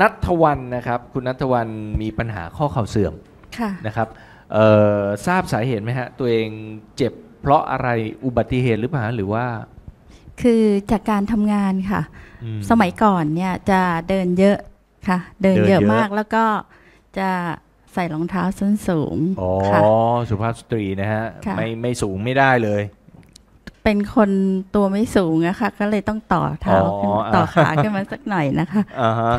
นัทวันนะครับ คุณนัทวันมีปัญหาข้อเข่าเสื่อมะนะครับทราบสาเหตุไหมฮะตัวเองเจ็บเพราะอะไรอุบัติเหตุหรือเปล่า หรือว่า คือจากการทำงานค่ะ สมัยก่อนเนี่ยจะเดินเยอะค่ะ เดินเยอะมากแล้วก็จะใส่รองเท้าส้นสูงอ๋อสุภาพสตรีนะฮะไม่ไม่สูงไม่ได้เลยเป็นคนตัวไม่สูงอะค่ะก็เลยต้องต่อเท้าต่อขาขึ้นมาสักหน่อยนะคะ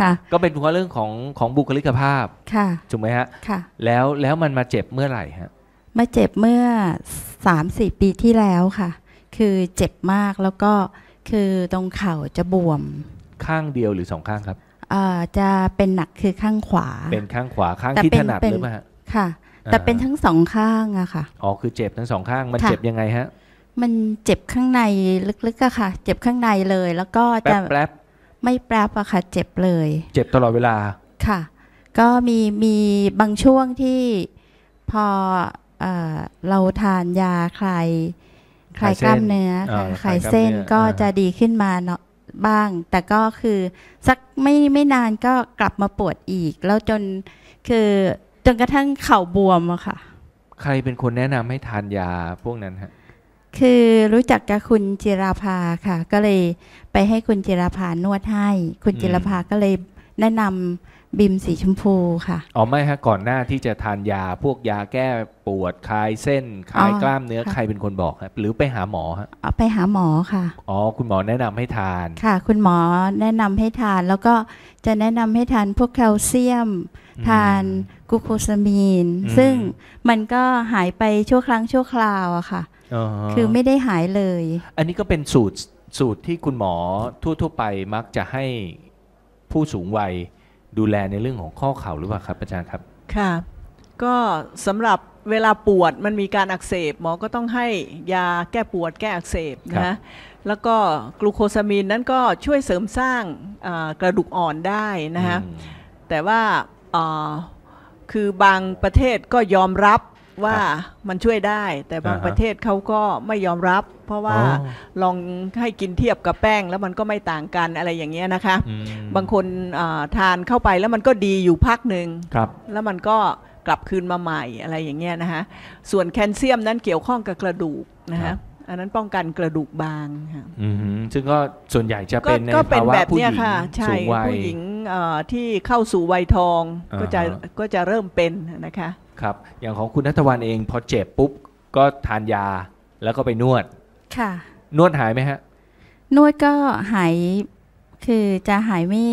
ค่ะ ก็เป็นเพราะเรื่องของของบุคลิกภาพค่ะถูกไหมฮะค่ะ แล้วแล้วมันมาเจ็บเมื่อไหร่ฮะมาเจ็บเมื่อสามสี่ปีที่แล้วค่ะ คือเจ็บมากแล้วก็คือตรงเข่าจะบวม ข้างเดียวหรือสองข้างครับจะเป็นหนักคือข้างขวาเป็นข้างขวาข้างที่ถนัดหรือเปล่าค่ะ แต่เป็นทั้งสองข้างอะค่ะอ๋อคือเจ็บทั้งสองข้างมันเจ็บยังไงฮะมันเจ็บข้างในลึกๆอะค่ะ เจ็บข้างในเลย แล้วก็จะแป๊บไม่แป๊บอะค่ะ เจ็บเลย เจ็บตลอดเวลาค่ะ ก็มีมีบางช่วงที่พอเอเราทานยาคลายคลายกล้ามเนื้อคลายเส้นก็จะดีขึ้นมาเนาะบ้าง แต่ก็คือ สักไม่ไม่นานก็กลับมาปวดอีก แล้วจนคือจนกระทั่งเข่าบวมอะค่ะ ใครเป็นคนแนะนำให้ทานยาพวกนั้นฮะคือรู้จักกับคุณจิราภาค่ะ ก็เลย ไปให้คุณจิราภานวดให้คุณจิราภาก็เลย แนะนำบิมสีชมพูค่ะอ๋อไม่ฮะก่อนหน้าที่จะทานยาพวกยาแก้ปวดคลายเส้นคลายกล้ามเนื้อใครเป็นคนบอกฮะหรือไปหาหมอฮะไปหาหมอค่ะอ๋อคุณหมอแนะนำให้ทาน ค่ะ คุณหมอแนะนำให้ทานแล้วก็จะแนะนำให้ทานพวกแคลเซียม ทานกูโคซามีน ซึ่งมันก็หายไปชั่วครั้งชั่วคราวอะค่ะคือไม่ได้หายเลย อันนี้ก็เป็นสูตรสูตรที่คุณหมอทั่วๆไปมักจะให้ผู้สูงวัยดูแลในเรื่องของข้อเข่าหรือเปล่าครับอาจารย์ครับ ค่ะก็สำหรับเวลาปวดมันมีการอักเสบ หมอก็ต้องให้ยาแก้ปวดแก้อักเสบนะแล้วก็กลูโคซามีนนั้นก็ช่วยเสริมสร้างกระดูกอ่อนได้นะฮะแต่ว่าคือบางประเทศก็ยอมรับว่ามันช่วยได้แต่บางประเทศเขาก็ไม่ยอมรับ เพราะว่าลองให้กินเทียบกับแป้ง แล้วมันก็ไม่ต่างกันอะไรอย่างเงี้ยนะคะ บางคนทานเข้าไปแล้วมันก็ดีอยู่พักหนึ่งแล้วมันก็กลับคืนมาใหม่อะไรอย่างเงี้ยนะคะส่วนแคลเซียมนั้นเกี่ยวข้องกับกระดูกนะคะอันนั้นป้องกันกระดูกบางค่ะซึ่งก็ส่วนใหญ่จะเป็นในภาวะผู้หญิงใช่ผู้หญิงที่เข้าสู่วัยทองก็จะก็จะเริ่มเป็นนะคะครับอย่างของคุณนัทวันเองพอเจ็บปุ๊บ ก็ทานยาแล้วก็ไปนวด ค่ะ นวดหายไหมฮะ นวดก็หาย คือจะหายไม่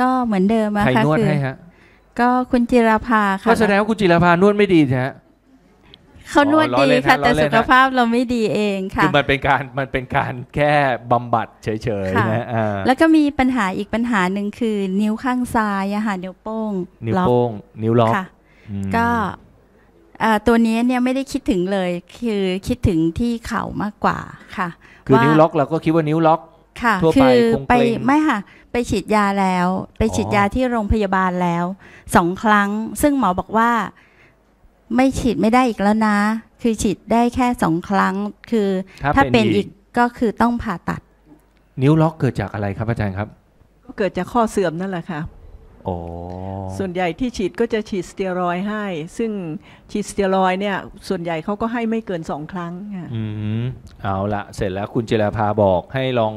ก็เหมือนเดิมอะค่ะนวดคือให้ฮะก็คุณจิรภาค่ะก็แสดงว่าคุณจิรพานวดไม่ดีใช่ฮะเขานวดดีค่ะแต่สุขภาพเราไม่ดีเองค่ะคือมันเป็นการมันเป็นการแค่บำบัดเฉยๆะนะอ่าแล้วก็มีปัญหาอีกปัญหาหนึ่งคือ นิ้วข้างซ้ายอะค่ะนิ้วโป้ง นิ้วโป้งนิ้วล็อกก็ตัวนี้เนี่ยไม่ได้คิดถึงเลยคือคิดถึงที่เข่ามากกว่าค่ะคือนิ้วล็อกเราก็คิดว่านิ้วล็อกค่ะคือไปไม่ค่ะ ไปฉีดยาแล้ว ไปฉีดยาที่โรงพยาบาลแล้วสองครั้ง ซึ่งหมอบอกว่าไม่ฉีดไม่ได้อีกแล้วนะ คือ ฉีดได้แค่สองครั้งคือ ถ้าเป็นอีก ก็คือต้องผ่าตัด นิ้วล็อกเกิดจากอะไรครับอาจารย์ครับก็เกิดจากข้อเสื่อมนั่นแหละค่ะส่วนใหญ่ที่ฉีดก็จะฉีดสเตียรอยให้ ซึ่งฉีดสเตียรอยเนี่ย ส่วนใหญ่เขาก็ให้ไม่เกินสองครั้ง่ะอืมเอาละเสร็จแล้วคุณเจรพาบอกให้ลอง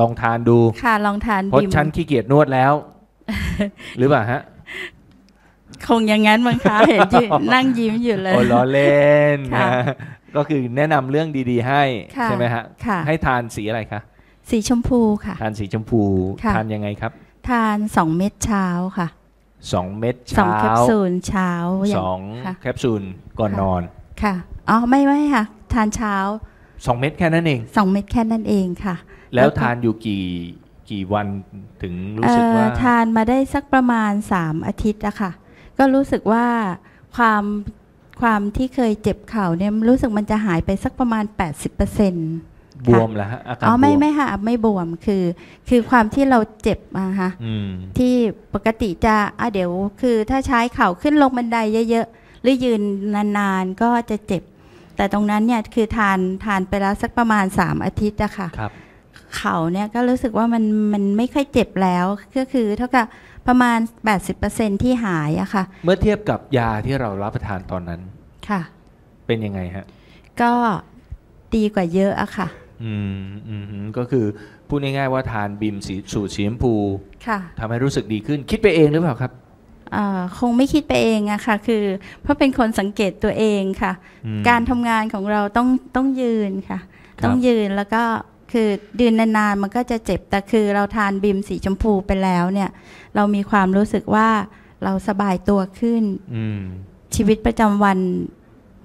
ลองทานดู ค่ะ ลองทานเพราะฉันขี้เกียจนวดแล้ว หรือเปล่าฮะ คงอย่างนั้นมั้งคะเห็นนั่งยิ้มอยู่เลย โอ้ล้อเล่นนะก็คือแนะนำเรื่องดี ๆ ให้ ใช่ไหมฮะ ให้ทานสีอะไรคะสีชมพูค่ะทานสีชมพูทานยังไงครับทานสองเม็ดเช้าค่ะสองเม็ดเช้าสองแคปซูลเช้าสองแคปซูลก่อนนอนค่ะอ๋อไม่ไม่ค่ะ ทานเช้าสองเม็ดแค่นั้นเองสองเม็ดแค่นั้นเองค่ะ แล้วทานอยู่กี่กี่วันถึงรู้สึกว่าทานมาได้สักประมาณสามอาทิตย์อะค่ะ ก็รู้สึกว่าความความที่เคยเจ็บเข่าเนี่ยรู้สึกมันจะหายไปสักประมาณ80%เปอร์เซ็นต์บวมแล้วฮะ อาการอ๋อไม่ ไม่ ค่ะ ไม่บวมคือ คือความที่เราเจ็บอะฮะที่ปกติจะอ่ะเดี๋ยว คือถ้าใช้เข่าขึ้นลงบันไดเยอะ ๆ หรือยืนนาน ๆ ก็จะเจ็บ แต่ตรงนั้นเนี่ยคือทานทานไปแล้วสักประมาณ 3 อาทิตย์อะค่ะครับ เข่าเนี่ยก็รู้สึกว่ามันมันไม่ค่อยเจ็บแล้ว ก็คือเท่ากับประมาณ 80%ที่หายอะค่ะ เมื่อเทียบกับยาที่เรารับประทานตอนนั้น ค่ะ เป็นยังไงฮะก็ดีกว่าเยอะอะค่ะอืมอืมก็คือ พูดง่ายๆว่าทานบิมสีสูตรสีมพูค่ะทำให้รู้สึกดีขึ้น คิดไปเองหรือเปล่าครับคงไม่คิดไปเองอะค่ะคือ เพราะเป็นคนสังเกตตัวเองค่ะ การทำงานของเราต้องต้องยืนค่ะคต้องยืนแล้วก็คือยืนนานๆมันก็จะเจ็บ แต่คือเราทานบิมสีชมพูไปแล้วเนี่ย เรามีความรู้สึกว่าเราสบายตัวขึ้นชีวิตประจำวัน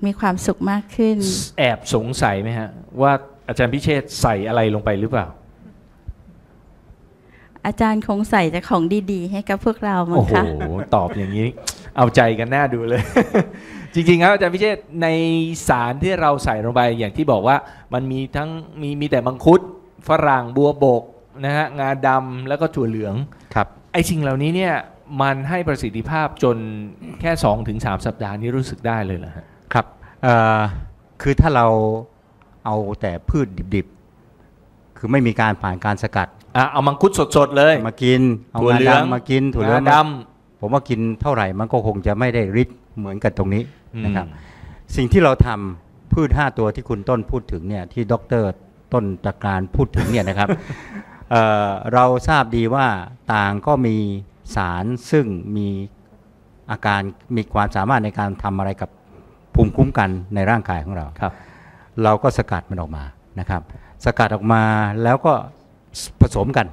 มีความสุขมากขึ้นแอบสงสัยไหมฮะว่าอาจารย์พิเชษใส่อะไรลงไปหรือเปล่า อาจารย์คงใส่แต่ของดี ๆ ให้กับพวกเรามั้งคะโอ้โหตอบอย่างนี้ เอาใจกันหน้าดูเลย จริงๆครับอาจารย์พิเชษในสารที่เราใส่ลงไปอย่างที่บอกว่า มันมีทั้งมีมีแต่มังคุด ฝรั่งบัวบกนะฮะงาดำแล้วก็ถั่วเหลืองครับ ไอ้สิ่งเหล่านี้เนี่ยมันให้ประสิทธิภาพจนแค่2-3สัปดาห์นี้รู้สึกได้เลยเหรอครับครับคือถ้าเราเอาแต่พืชดิบๆ คือไม่มีการผ่านการสกัดอ่ะเอามังคุดสดๆเลย มากิน เอาเนื้อมากินถั่วเหลืองดำ ผมว่ากินเท่าไหร่มันก็คงจะไม่ได้ริดเหมือนกันตรงนี้นะครับ สิ่งที่เราทำพืชห้าตัวที่คุณต้นพูดถึงเนี่ยที่ดรต้นตะการพูดถึงเนี่ยนะครับเเราทราบดีว่าต่างก็มีสารซึ่งมีอาการมีความสามารถในการทำอะไรกับภูมิคุ้มกันในร่างกายของเราครับเราก็สกัดมันออกมานะครับสกัดออกมาแล้วก็ผสมกัน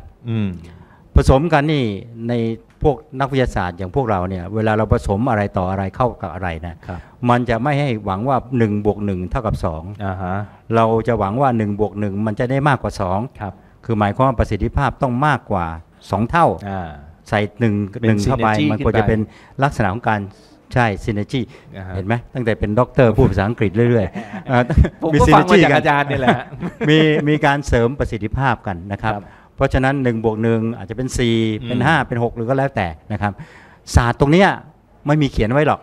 ผสมกันนี่ในพวกนักวิทยาศาสตร์อย่างพวกเราเนี่ยเวลาเราผสมอะไรต่ออะไรเข้ากับอะไรนะมันจะไม่ให้หวังว่า1บวกหนึ่งเท่ากับสองเราจะหวังว่า1บวกหนึ่งมันจะได้มากกว่า 2ครับคือหมายความว่าประสิทธิภาพต้องมากกว่า2เท่าใส่หนึ่งหนึ่งเข้าไปมันควรจะเป็นลักษณะของการใช่ซีเนจีเห็นไหมตั้งแต่เป็นด็อกเตอร์พูดภาษาอังกฤษเรื่อยๆมีก็ฟังมาจากอาจารย์นี่แหละมีมีการเสริมประสิทธิภาพกันนะครับ เพราะฉะนั้น1บวกหนึ่งอาจจะเป็น 4 เป็น 5 เป็น 6 หรือก็แล้วแต่นะครับศาสตร์ตรงนี้ไม่มีเขียนไว้หรอก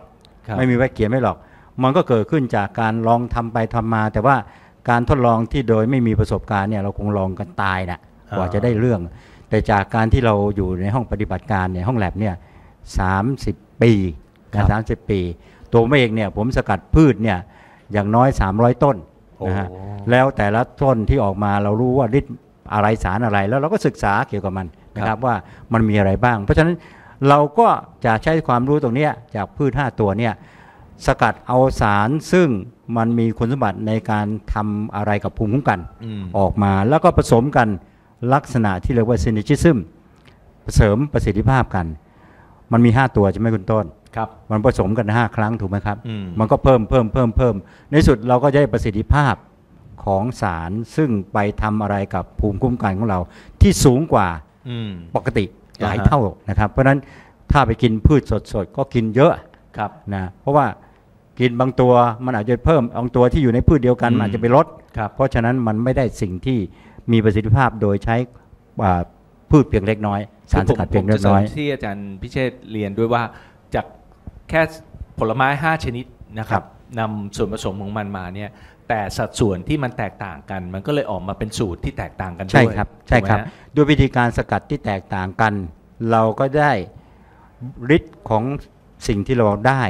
ไม่มีไว้เขียนไว้หรอก มันก็เกิดขึ้นจากการลองทำไปทำมา แต่ว่าการทดลองที่โดยไม่มีประสบการณ์เนี่ยเราคงลองกันตายนะกว่าจะได้เรื่อง แต่จากการที่เราอยู่ในห้องปฏิบัติการเนี่ยห้องแลบเนี่ยสาปีนะสามสิบปี ตัวเมเองเนี่ย ผมสกัดพืชเนี่ยอย่างน้อย 300 ต้นนะฮะแล้วแต่ละต้นที่ออกมาเรารู้ว่าฤทธิ์อะไรสารอะไรแล้วเราก็ศึกษาเกี่ยวกับมันนะครับว่ามันมีอะไรบ้าง เพราะฉะนั้นเราก็จะใช้ความรู้ตรงนี้จากพืช 5 ตัวเนี่ย สกัดเอาสารซึ่งมันมีคุณสมบัติในการทำอะไรกับภูมิคุ้มกันอออกมาแล้วก็ผสมกันลักษณะที่เรียกว่าซินิชิซึมเสริมประสิทธิภาพกัน มันมี5ตัวใช่ไหมคุณต้นครับมันผสมกัน5ครั้งถูกไหมครับมันก็เพิ่มเพิ่มเพิ่มเพิ่มในสุดเราก็จะได้ประสิทธิภาพของสาร ซึ่งไปทำอะไรกับภูมิคุ้มกันของเราที่สูงกว่าปกติหลายเท่านะครับเพราะฉะนั้นถ้าไปกินพืชสดๆก็กินเยอะครับนะเพราะว่ากินบางตัวมันอาจจะเพิ่มบางตัวที่อยู่ในพืชเดียวกันมันอาจจะไปลดเพราะฉะนั้นมันไม่ได้สิ่งที่มีประสิทธิภาพโดยใช้พืชเพียงเล็กน้อยสารสกัดเพียงเล็กน้อย ที่อาจารย์พิเชษเรียนด้วยว่าจากแค่ผลไม้ 5 ชนิดนะครับนำส่วนผสมของมันมาเนี่ยแต่สัดส่วนที่มันแตกต่างกัน มันก็เลยออกมาเป็นสูตรที่แตกต่างกันด้วยใช่ครับใช่ครับด้วยวิธีการสกัดที่แตกต่างกัน เราก็ได้ฤทธิ์ของสิ่งที่เราได้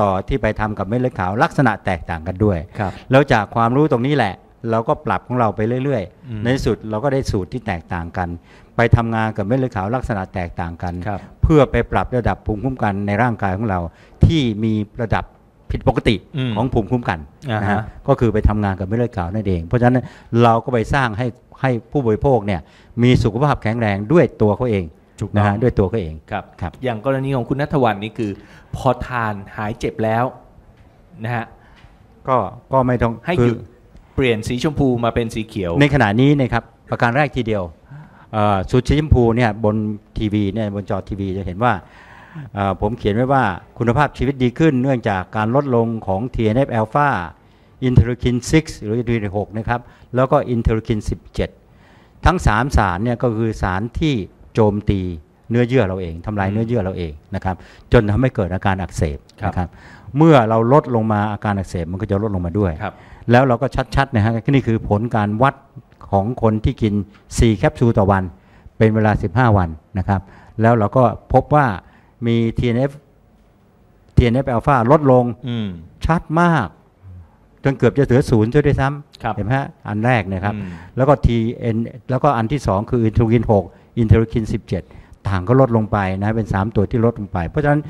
ต่อที่ไปทำกับเม็ดเลือดขาวลักษณะแตกต่างกันด้วยครับแล้วจากความรู้ตรงนี้แหละเราก็ปรับของเราไปเรื่อยๆ ในที่สุดเราก็ได้สูตรที่แตกต่างกัน ไปทำงานกับเม็ดเลือดขาวลักษณะแตกต่างกัน เพื่อไปปรับระดับภูมิคุ้มกันในร่างกายของเรา ที่มีระดับผิดปกติของภูมิคุ้มกันนะฮะก็คือไปทำงานกับเม็ดเลือดขาวนั่นเอง เพราะฉะนั้นเราก็ไปสร้างให้ให้ผู้บริโภคเนี่ยมีสุขภาพแข็งแรงด้วยตัวเขาเองนะฮะด้วยตัวเขาเองครับครับอย่างกรณีของคุณนัทวันนี่คือ พอทานหายเจ็บแล้วนะฮะก็ก็ไม่ต้องให้หยุดเปลี่ยนสีชมพูมาเป็นสีเขียว ในขณะนี้นะครับ ประการแรกทีเดียวสูตรชมพูเนี่ยบนทีวีเนี่ยบนจอทีวีจะเห็นว่า ผมเขียนไว้ว่าคุณภาพชีวิตดีขึ้นเนื่องจากการลดลงของ TNF อ l p h a i n t e r l e u คิน6 หรือ i n t e r l e u k i n 6นะครับ แล้วก็ i n t e r l e u คิน17 ทั้ง 3 สารเนี่ยก็คือสารที่โจมตีเนื้อเยื่อเราเองทำลายเนื้อเยื่อเราเองนะครับจนทำให้เกิดอาการอักเสบนะครับเมื่อเราลดลงมาอาการอักเสบมันก็จะลดลงมาด้วยแล้วเราก็ชัดๆ นะฮะนี่คือผลการวัดของคนที่กิน 4 แคปซูลต่อวัน เป็นเวลา 15 วันนะครับ แล้วเราก็พบว่ามี TNF TNF อัลฟาลดลงชัดมาก จนเกือบจะเหลือศูนย์ด้วยซ้ำ เห็นไหมฮะอันแรกนะครับ แล้วก็ TN แล้วก็อันที่ 2 คืออินทรูกิน6อินทรูกิน17ต่างก็ลดลงไปนะเป็น 3 ตัวที่ลดลงไป เพราะฉะนั้น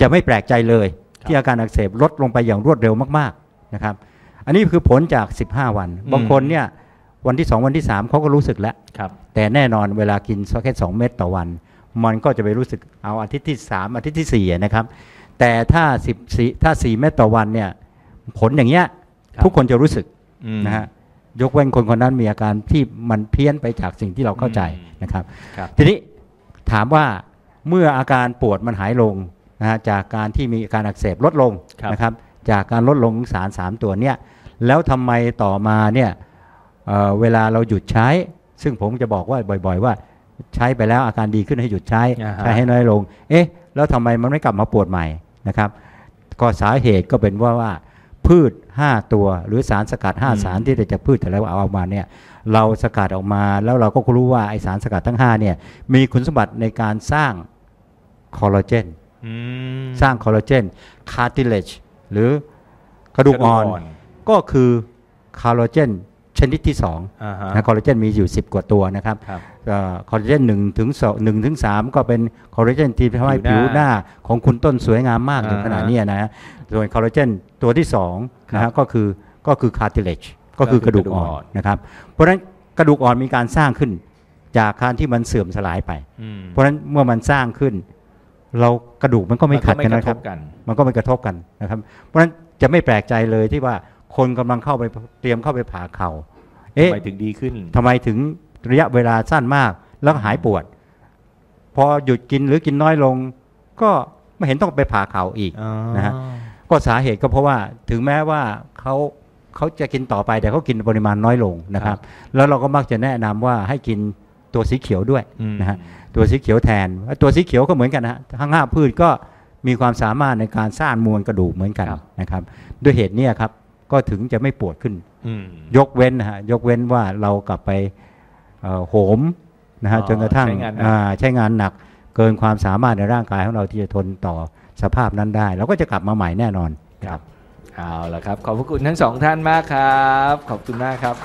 จะไม่แปลกใจเลย ที่อาการอักเสบลดลงไปอย่างรวดเร็วมากๆนะครับอันนี้คือผลจาก 15 วัน บางคนเนี่ยวันที่ 2 วันที่ 3เขาก็รู้สึกแล้ว แต่แน่นอนเวลากินแค่2เม็ดต่อวัน มันก็จะไปรู้สึกเอาอาทิตย์ที่3อาทิตย์ที่ 4 นะครับ แต่ถ้า1่ถ้า 4 เม็ดต่อวันเนี่ย ผลอย่างเงี้ยทุกคนจะรู้สึกนะฮะยกเว้นคนคนนั้นมีอาการที่มันเพี้ยนไปจากสิ่งที่เราเข้าใจนะครับรบทีนี้ถามว่าเมื่ออาการปวดมันหายลงนะฮะจากการที่มีอาการอักเสบลดลงนะครับจากการลดลงสาร3ตัวเนี่ยแล้วทำไมต่อมาเนี่ยเเวลาเราหยุดใช้ ซึ่งผมจะบอกว่าบ่อยๆว่าใช้ไปแล้วอาการดีขึ้นให้หยุดใช้ใช้ให้น้อยลงเอ๊ะแล้วทำไมมันไม่กลับมาปวดใหม่นะครับ ก็สาเหตุก็เป็นว่าว่า พืช 5 ตัวหรือสารสกัด 5 สารที่จะจพืชแต่ลวเอาออกมาเนี่ยเราสกัดออกมาแล้วเราก็รู้ว่าไอสารสกัดทั้ง5เนี่ยมีคุณสมบัติในการสร้างคอลลาเจนสร้างคอลลาเจนคาร์ติเลจหรือกระดูกอ่อนก็คือคาร์โบเจนชนิดที่2นะคอลลาเจนมีอยู่ 10 กว่าตัวนะครับคอลลาเจน1ถึง1ถึง3ก็เป็นคอลลาเจนที่ทำให้ผิวหน้าของคุณต้นสวยงามมากถึงขนาดนี้นะฮะส่วนคอลลาเจนตัวที่2นะฮะก็คือก็คือคาร์ติเลจก็คือกระดูกอ่อนนะครับ เพราะฉะนั้นกระดูกอ่อนมีการสร้างขึ้นจากการที่มันเสื่อมสลายไป เพราะฉะนั้นเมื่อมันสร้างขึ้นเรากระดูกมันก็ไม่ขัดกันนะครับ มันก็ไม่กระทบกันนะครับ เพราะฉะนั้นจะไม่แปลกใจเลยที่ว่าคนกำลังเข้าไปเตรียมเข้าไปผ่าเข่า เอ๊ะทำไมถึงดีขึ้น ทำไมถึงระยะเวลาสั้นมาก แล้วหายปวด พอหยุดกินหรือกินน้อยลง ก็ไม่เห็นต้องไปผ่าเข่าอีกนะฮะก็สาเหตุก็เพราะว่าถึงแม้ว่าเขาเขาจะกินต่อไปแต่เขากินปริมาณน้อยลงนะครับ แล้วเราก็มักจะแนะนำว่าให้กินตัวสีเขียวด้วยนะฮะตัวสีเขียวแทนตัวสีเขียวก็เหมือนกันนะฮะทั้งห้าพืชก็มีความสามารถในการสร้างมวลกระดูกเหมือนกันนะครับ ด้วยเหตุนี้ครับก็ถึงจะไม่ปวดขึ้นยกเว้นนะฮะยกเว้นว่าเรากลับไปโหมนะฮะจนกระทั่งใช้งานหนักเกินความสามารถในร่างกายของเราที่จะทนต่อสภาพนั้นได้ เราก็จะกลับมาใหม่แน่นอนครับเอาละครับขอบพระคุณทั้งสองท่านมากครับ ขอบคุณมากครับ